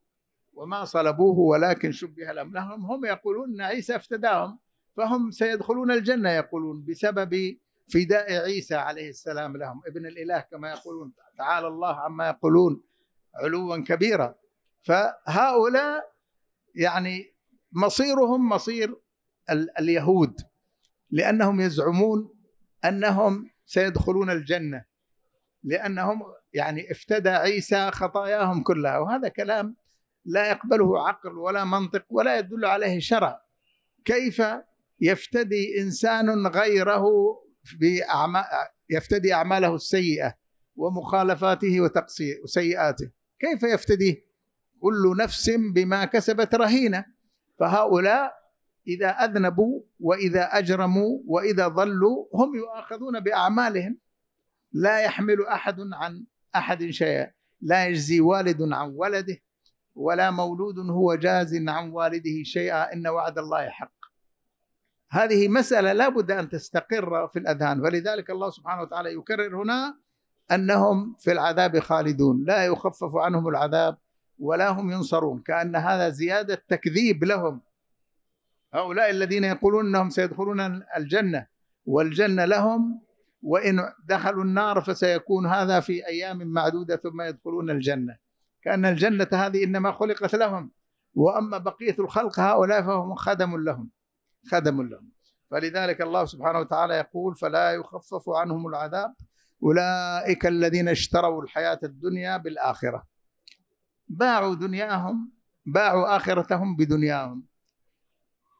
وما صلبوه ولكن شبه لهم لهم هم يقولون ان عيسى افتداهم فهم سيدخلون الجنه يقولون بسبب فداء عيسى عليه السلام لهم ابن الإله كما يقولون تعالى الله عما يقولون علوا كبيرا فهؤلاء يعني مصيرهم مصير اليهود لأنهم يزعمون أنهم سيدخلون الجنة لأنهم يعني افتدى عيسى خطاياهم كلها وهذا كلام لا يقبله عقل ولا منطق ولا يدل عليه شرع كيف يفتدي انسان غيره يفتدي أعماله السيئة ومخالفاته وسيئاته كيف يفتديه كل نفس بما كسبت رهينة فهؤلاء إذا أذنبوا وإذا أجرموا وإذا ضلوا هم يؤاخذون بأعمالهم لا يحمل أحد عن أحد شيئا لا يجزي والد عن ولده ولا مولود هو جاز عن والده شيئا إن وعد الله حق هذه مسألة لا بد أن تستقر في الأذهان ولذلك الله سبحانه وتعالى يكرر هنا أنهم في العذاب خالدون لا يخفف عنهم العذاب ولا هم ينصرون كأن هذا زيادة تكذيب لهم هؤلاء الذين يقولون أنهم سيدخلون الجنة والجنة لهم وإن دخلوا النار فسيكون هذا في أيام معدودة ثم يدخلون الجنة كأن الجنة هذه إنما خلقت لهم وأما بقية الخلق هؤلاء فهم خدم لهم خدموا لهم فلذلك الله سبحانه وتعالى يقول فلا يخفف عنهم العذاب أولئك الذين اشتروا الحياة الدنيا بالآخرة باعوا دنياهم باعوا آخرتهم بدنياهم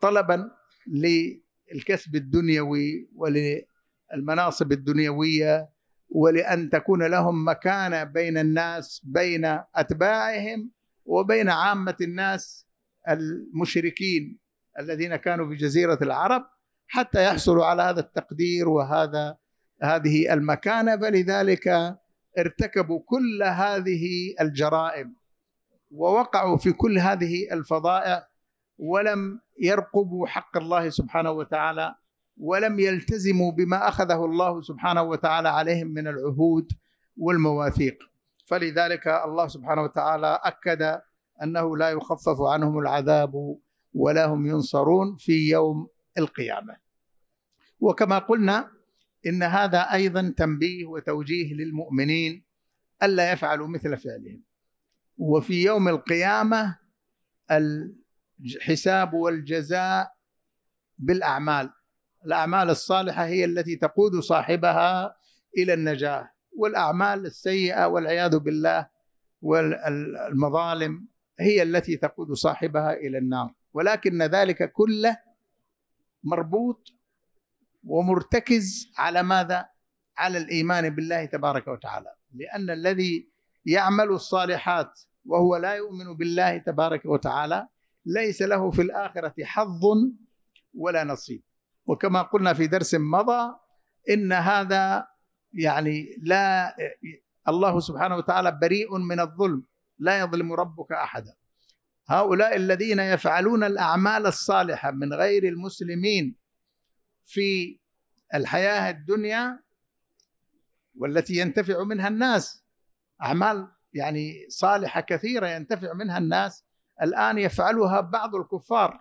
طلبا للكسب الدنيوي وللمناصب الدنيوية ولأن تكون لهم مكانة بين الناس بين أتباعهم وبين عامة الناس المشركين الذين كانوا في جزيره العرب حتى يحصلوا على هذا التقدير وهذا هذه المكانة فلذلك ارتكبوا كل هذه الجرائم ووقعوا في كل هذه الفضائع ولم يرقبوا حق الله سبحانه وتعالى ولم يلتزموا بما اخذه الله سبحانه وتعالى عليهم من العهود والمواثيق فلذلك الله سبحانه وتعالى اكد انه لا يخفف عنهم العذاب ولا هم ينصرون في يوم القيامه وكما قلنا ان هذا ايضا تنبيه وتوجيه للمؤمنين الا يفعلوا مثل فعلهم وفي يوم القيامه الحساب والجزاء بالاعمال الاعمال الصالحه هي التي تقود صاحبها الى النجاه والاعمال السيئه والعياذ بالله والمظالم هي التي تقود صاحبها الى النار ولكن ذلك كله مربوط ومرتكز على ماذا؟ على الايمان بالله تبارك وتعالى لان الذي يعمل الصالحات وهو لا يؤمن بالله تبارك وتعالى ليس له في الاخره حظ ولا نصيب وكما قلنا في درس مضى ان هذا يعني لا الله سبحانه وتعالى بريء من الظلم لا يظلم ربك احدا هؤلاء الذين يفعلون الاعمال الصالحه من غير المسلمين في الحياه الدنيا والتي ينتفع منها الناس اعمال يعني صالحه كثيره ينتفع منها الناس الان يفعلها بعض الكفار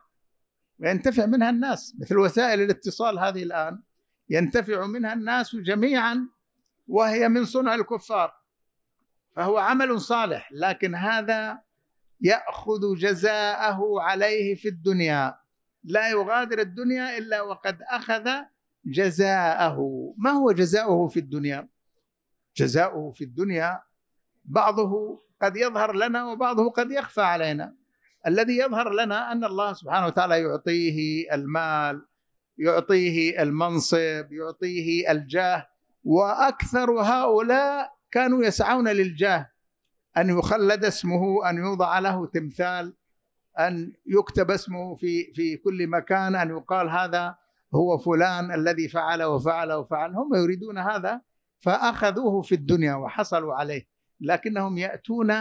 وينتفع منها الناس مثل وسائل الاتصال هذه الان ينتفع منها الناس جميعا وهي من صنع الكفار فهو عمل صالح لكن هذا ياخذ جزاءه عليه في الدنيا لا يغادر الدنيا الا وقد اخذ جزاءه ما هو جزاؤه في الدنيا جزاؤه في الدنيا بعضه قد يظهر لنا وبعضه قد يخفى علينا الذي يظهر لنا ان الله سبحانه وتعالى يعطيه المال يعطيه المنصب يعطيه الجاه واكثر هؤلاء كانوا يسعون للجاه أن يخلد اسمه أن يوضع له تمثال أن يكتب اسمه في في كل مكان أن يقال هذا هو فلان الذي فعل وفعل وفعل هم يريدون هذا فأخذوه في الدنيا وحصلوا عليه لكنهم يأتون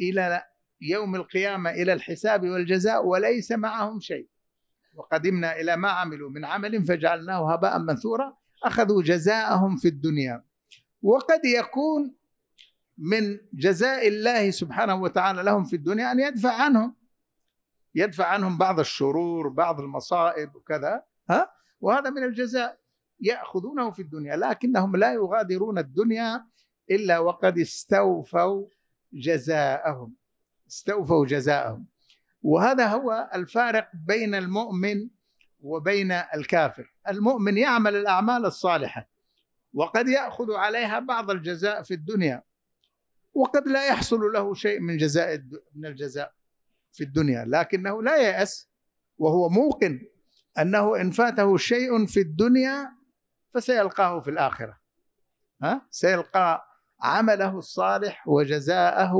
إلى يوم القيامة إلى الحساب والجزاء وليس معهم شيء وقدمنا إلى ما عملوا من عمل فجعلناه هباء منثورا أخذوا جزاءهم في الدنيا وقد يكون من جزاء الله سبحانه وتعالى لهم في الدنيا ان يدفع عنهم يدفع عنهم بعض الشرور بعض المصائب وكذا ها وهذا من الجزاء ياخذونه في الدنيا لكنهم لا يغادرون الدنيا الا وقد استوفوا جزاءهم استوفوا جزاءهم وهذا هو الفارق بين المؤمن وبين الكافر المؤمن يعمل الاعمال الصالحه وقد ياخذ عليها بعض الجزاء في الدنيا وقد لا يحصل له شيء من جزاء من الجزاء في الدنيا لكنه لا يأس وهو موقن أنه إن فاته شيء في الدنيا فسيلقاه في الآخرة ها؟ سيلقى عمله الصالح وجزاءه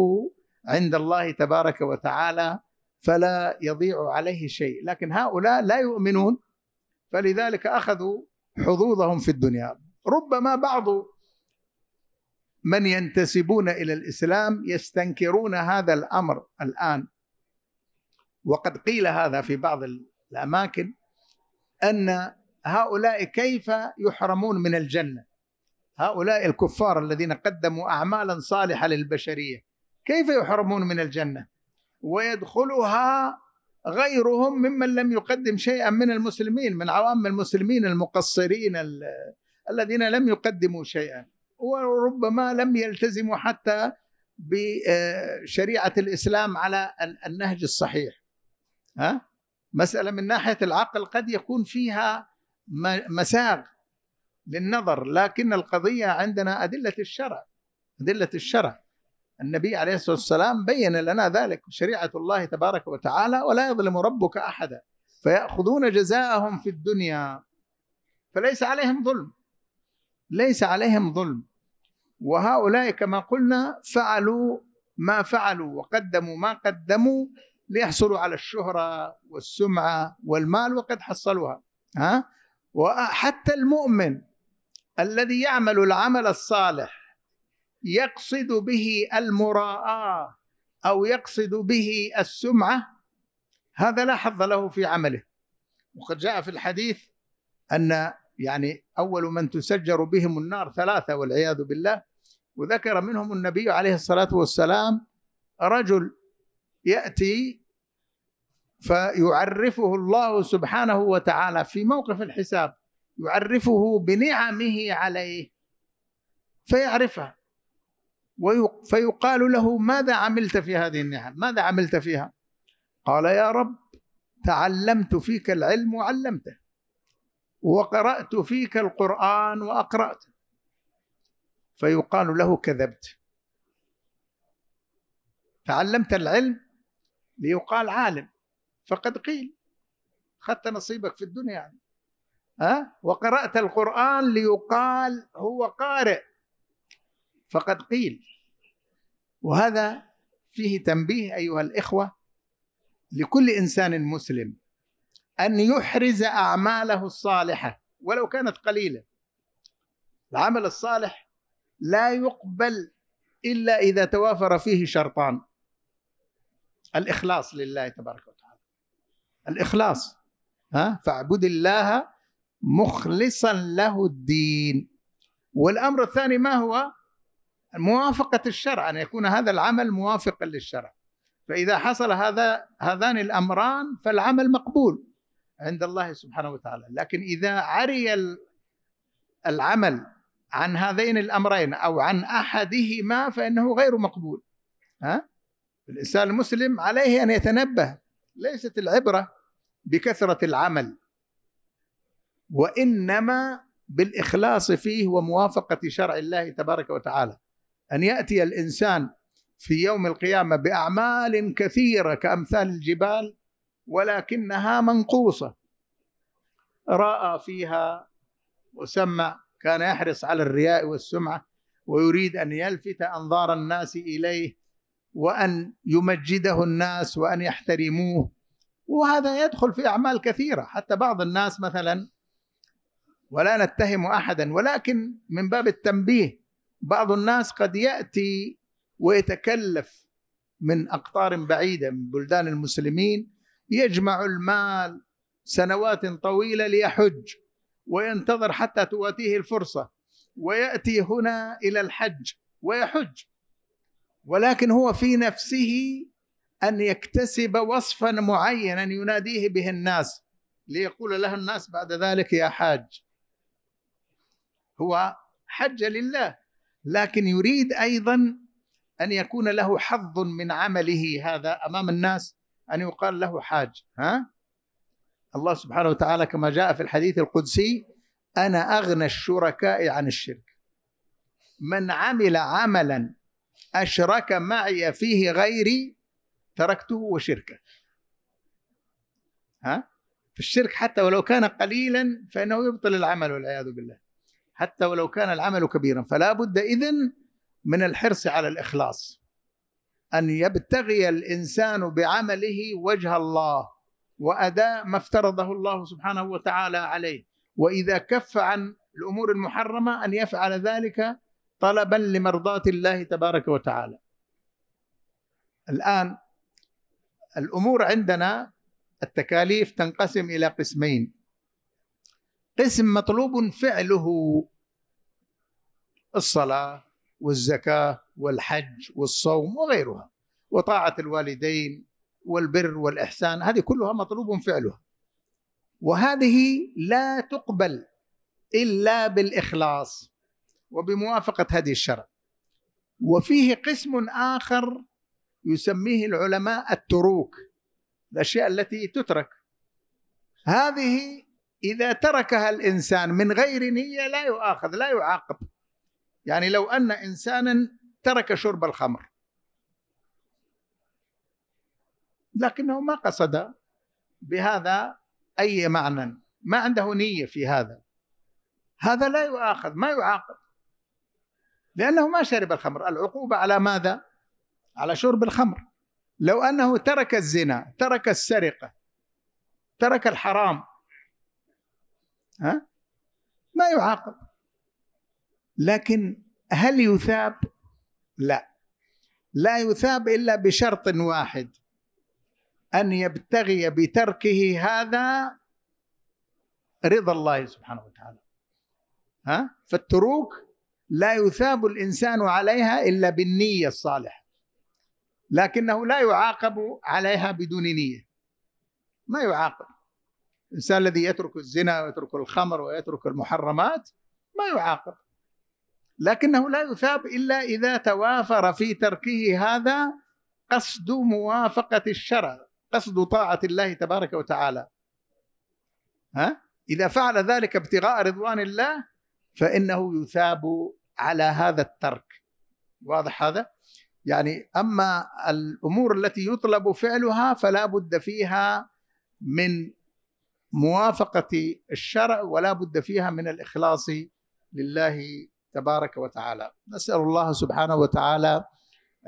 عند الله تبارك وتعالى فلا يضيع عليه شيء لكن هؤلاء لا يؤمنون فلذلك أخذوا حظوظهم في الدنيا ربما بعض من ينتسبون الى الاسلام يستنكرون هذا الامر الان وقد قيل هذا في بعض الاماكن ان هؤلاء كيف يحرمون من الجنه هؤلاء الكفار الذين قدموا اعمالا صالحه للبشريه كيف يحرمون من الجنه ويدخلها غيرهم ممن لم يقدم شيئا من المسلمين من عوام المسلمين المقصرين الذين لم يقدموا شيئا وربما لم يلتزموا حتى بشريعه الاسلام على النهج الصحيح ها مساله من ناحيه العقل قد يكون فيها مساغ للنظر لكن القضيه عندنا ادله الشرع ادله الشرع النبي عليه الصلاه والسلام بين لنا ذلك شريعه الله تبارك وتعالى ولا يظلم ربك احدا فياخذون جزاءهم في الدنيا فليس عليهم ظلم ليس عليهم ظلم وهؤلاء كما قلنا فعلوا ما فعلوا وقدموا ما قدموا ليحصلوا على الشهرة والسمعة والمال وقد حصلوها ها وحتى المؤمن الذي يعمل العمل الصالح يقصد به المراءة أو يقصد به السمعة هذا لا حظ له في عمله وقد جاء في الحديث أن يعني أول من تسجر بهم النار ثلاثة والعياذ بالله وذكر منهم النبي عليه الصلاة والسلام رجل يأتي فيعرفه الله سبحانه وتعالى في موقف الحساب يعرفه بنعمه عليه فيعرفها فيقال له ماذا عملت في هذه النعم ماذا عملت فيها قال يا رب تعلمت فيك العلم وعلمته وقرأت فيك القرآن وأقرأته فيقال له كذبت تعلمت العلم ليقال عالم فقد قيل خدت نصيبك في الدنيا يعني ها وقرأت القرآن ليقال هو قارئ فقد قيل وهذا فيه تنبيه أيها الإخوة لكل إنسان مسلم أن يحرز أعماله الصالحة ولو كانت قليلة العمل الصالح لا يقبل الا اذا توافر فيه شرطان الاخلاص لله تبارك وتعالى الاخلاص ها فاعبد الله مخلصا له الدين والامر الثاني ما هو موافقه الشرع ان يكون هذا العمل موافقا للشرع فاذا حصل هذا هذان الامران فالعمل مقبول عند الله سبحانه وتعالى لكن اذا عري العمل عن هذين الأمرين أو عن أحدهما فإنه غير مقبول ها؟ الإنسان المسلم عليه أن يتنبه ليست العبرة بكثرة العمل وإنما بالإخلاص فيه وموافقة شرع الله تبارك وتعالى أن يأتي الإنسان في يوم القيامة بأعمال كثيرة كأمثال الجبال ولكنها منقوصة رأى فيها وسمع كان يحرص على الرياء والسمعه ويريد ان يلفت انظار الناس اليه وان يمجده الناس وان يحترموه وهذا يدخل في اعمال كثيره حتى بعض الناس مثلا ولا نتهم احدا ولكن من باب التنبيه بعض الناس قد ياتي ويتكلف من اقطار بعيده من بلدان المسلمين يجمع المال سنوات طويله ليحج وينتظر حتى تواتيه الفرصة ويأتي هنا إلى الحج ويحج ولكن هو في نفسه أن يكتسب وصفا معينا يناديه به الناس ليقول له الناس بعد ذلك يا حاج هو حج لله لكن يريد أيضا أن يكون له حظ من عمله هذا أمام الناس أن يقال له حاج ها الله سبحانه وتعالى كما جاء في الحديث القدسي انا اغنى الشركاء عن الشرك من عمل عملا اشرك معي فيه غيري تركته وشركه ها في الشرك حتى ولو كان قليلا فانه يبطل العمل والعياذ بالله حتى ولو كان العمل كبيرا فلا بد اذن من الحرص على الاخلاص ان يبتغي الانسان بعمله وجه الله واداء ما افترضه الله سبحانه وتعالى عليه واذا كف عن الامور المحرمه ان يفعل ذلك طلبا لمرضاه الله تبارك وتعالى الان الامور عندنا التكاليف تنقسم الى قسمين قسم مطلوب فعله الصلاه والزكاه والحج والصوم وغيرها وطاعه الوالدين والبر والإحسان هذه كلها مطلوب فعلها وهذه لا تقبل إلا بالإخلاص وبموافقة هذه الشرع وفيه قسم آخر يسميه العلماء التروك الأشياء التي تترك هذه إذا تركها الإنسان من غير نية لا يؤاخذ لا يعاقب يعني لو أن إنسانا ترك شرب الخمر لكنه ما قصد بهذا أي معنى ما عنده نية في هذا هذا لا يؤاخذ ما يعاقب لأنه ما شرب الخمر العقوبة على ماذا؟ على شرب الخمر لو أنه ترك الزنا ترك السرقة ترك الحرام ها؟ ما يعاقب لكن هل يثاب؟ لا لا يثاب إلا بشرط واحد أن يبتغي بتركه هذا رضا الله سبحانه وتعالى ها فالتروك لا يثاب الإنسان عليها إلا بالنية الصالحة لكنه لا يعاقب عليها بدون نية ما يعاقب الإنسان الذي يترك الزنا ويترك الخمر ويترك المحرمات ما يعاقب لكنه لا يثاب إلا إذا توافر في تركه هذا قصد موافقة الشرع قصد طاعة الله تبارك وتعالى ها؟ إذا فعل ذلك ابتغاء رضوان الله فإنه يثاب على هذا الترك واضح هذا؟ يعني أما الأمور التي يطلب فعلها فلا بد فيها من موافقة الشرع ولا بد فيها من الإخلاص لله تبارك وتعالى نسأل الله سبحانه وتعالى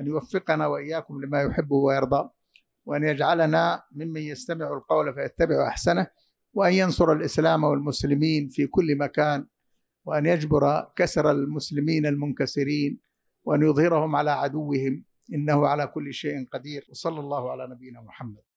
أن يوفقنا وإياكم لما يحبه ويرضى وأن يجعلنا ممن يستمع القول فيتبع أحسنه وأن ينصر الإسلام والمسلمين في كل مكان وأن يجبر كسر المسلمين المنكسرين وأن يظهرهم على عدوهم إنه على كل شيء قدير وصلى الله على نبينا محمد